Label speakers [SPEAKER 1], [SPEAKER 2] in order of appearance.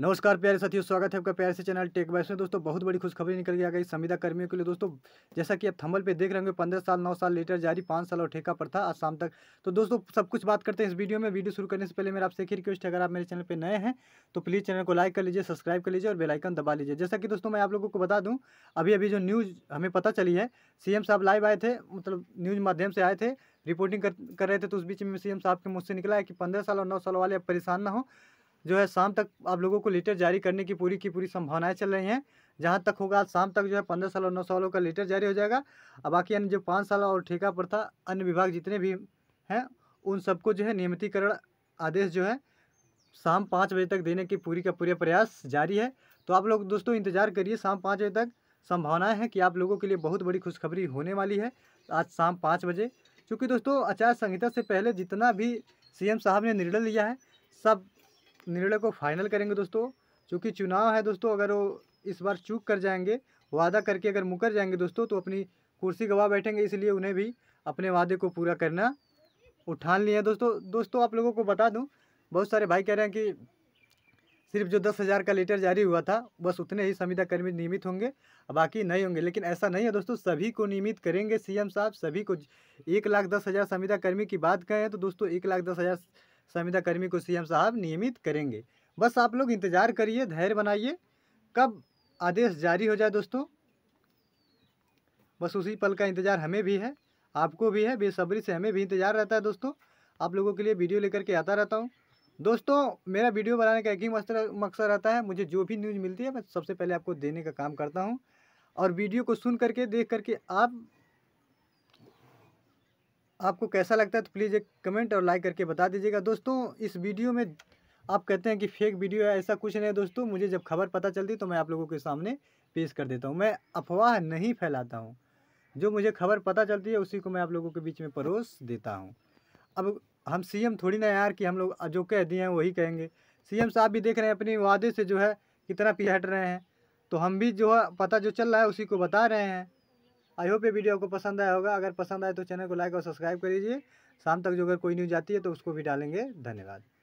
[SPEAKER 1] नमस्कार प्यारे साथियों स्वागत है आपका प्यारे से चैनल टेक बाइस में दोस्तों बहुत बड़ी खुशखबरी निकल के आ गई संविदा कर्मियों के लिए दोस्तों जैसा कि आप थंबल पे देख रहे होंगे पंद्रह साल नौ साल लेटर जारी पाँच साल और ठेका पर था आज शाम तक तो दोस्तों सब कुछ बात करते हैं इस वीडियो में वीडियो शुरू करने से पहले मेरा आपसे एक रिक्वेस्ट है अगर आप मेरे चैनल पर नए हैं तो प्लीज़ चैनल को लाइक कर लीजिए सब्सक्राइब कर लीजिए और बेलाइकन दबा लीजिए जैसा कि दोस्तों मैं आप लोगों को बता दूँ अभी अभी जो न्यूज़ हमें पता चली है सी साहब लाइव आए थे मतलब न्यूज़ माध्यम से आए थे रिपोर्टिंग कर रहे थे तो उस बीच में सी साहब के मुझसे निकला है कि पंद्रह साल और नौ साल वाले अब परेशान ना हो जो है शाम तक आप लोगों को लेटर जारी करने की पूरी की पूरी संभावनाएं चल रही हैं जहाँ तक होगा आज शाम तक जो है पंद्रह साल और नौ सालों का लेटर जारी हो जाएगा और बाकी अन्य जो पाँच साल और ठेका पर था अन्य विभाग जितने भी हैं उन सबको जो है नियमितीकरण आदेश जो है शाम पाँच बजे तक देने की पूरी का पूरा प्रयास जारी है तो आप लोग दोस्तों इंतजार करिए शाम पाँच बजे तक संभावनाएं हैं कि आप लोगों के लिए बहुत बड़ी खुशखबरी होने वाली है आज शाम पाँच बजे क्योंकि दोस्तों आचार संहिता से पहले जितना भी सीएम साहब ने निर्णय लिया है सब निर्णय को फाइनल करेंगे दोस्तों चूँकि चुनाव है दोस्तों अगर वो इस बार चूक कर जाएंगे वादा करके अगर मुकर जाएंगे दोस्तों तो अपनी कुर्सी गवा बैठेंगे इसलिए उन्हें भी अपने वादे को पूरा करना उठान लिया दोस्तों दोस्तों आप लोगों को बता दूँ बहुत सारे भाई कह रहे हैं कि सिर्फ जो दस हज़ार का लेटर जारी हुआ था बस उतने ही संविदा कर्मी नियमित होंगे बाकी नहीं होंगे लेकिन ऐसा नहीं है दोस्तों सभी को नियमित करेंगे सीएम साहब सभी को एक लाख दस हज़ार संविदा कर्मी की बात करें तो दोस्तों एक लाख दस हज़ार संविदा कर्मी को सीएम साहब नियमित करेंगे बस आप लोग इंतज़ार करिए धैर्य बनाइए कब आदेश जारी हो जाए दोस्तों बस उसी पल का इंतज़ार हमें भी है आपको भी है बेसब्री से हमें भी इंतज़ार रहता है दोस्तों आप लोगों के लिए वीडियो लेकर के आता रहता हूँ दोस्तों मेरा वीडियो बनाने का एक ही मकसद रहता है मुझे जो भी न्यूज़ मिलती है मैं सबसे पहले आपको देने का काम करता हूँ और वीडियो को सुन करके देख करके आप आपको कैसा लगता है तो प्लीज़ एक कमेंट और लाइक करके बता दीजिएगा दोस्तों इस वीडियो में आप कहते हैं कि फेक वीडियो है ऐसा कुछ नहीं दोस्तों मुझे जब खबर पता चलती तो मैं आप लोगों के सामने पेश कर देता हूँ मैं अफवाह नहीं फैलाता हूँ जो मुझे खबर पता चलती है उसी को मैं आप लोगों के बीच में परोस देता हूँ अब हम सीएम थोड़ी ना यार कि हम लोग जो कह दिए हैं वही कहेंगे सीएम साहब भी देख रहे हैं अपने वादे से जो है कितना पिहट रहे हैं तो हम भी जो है पता जो चल रहा है उसी को बता रहे हैं आई होप ये वीडियो आपको पसंद आया होगा अगर पसंद आए तो चैनल को लाइक और सब्सक्राइब कर लीजिए शाम तक जो अगर कोई न्यूज़ आती है तो उसको भी डालेंगे धन्यवाद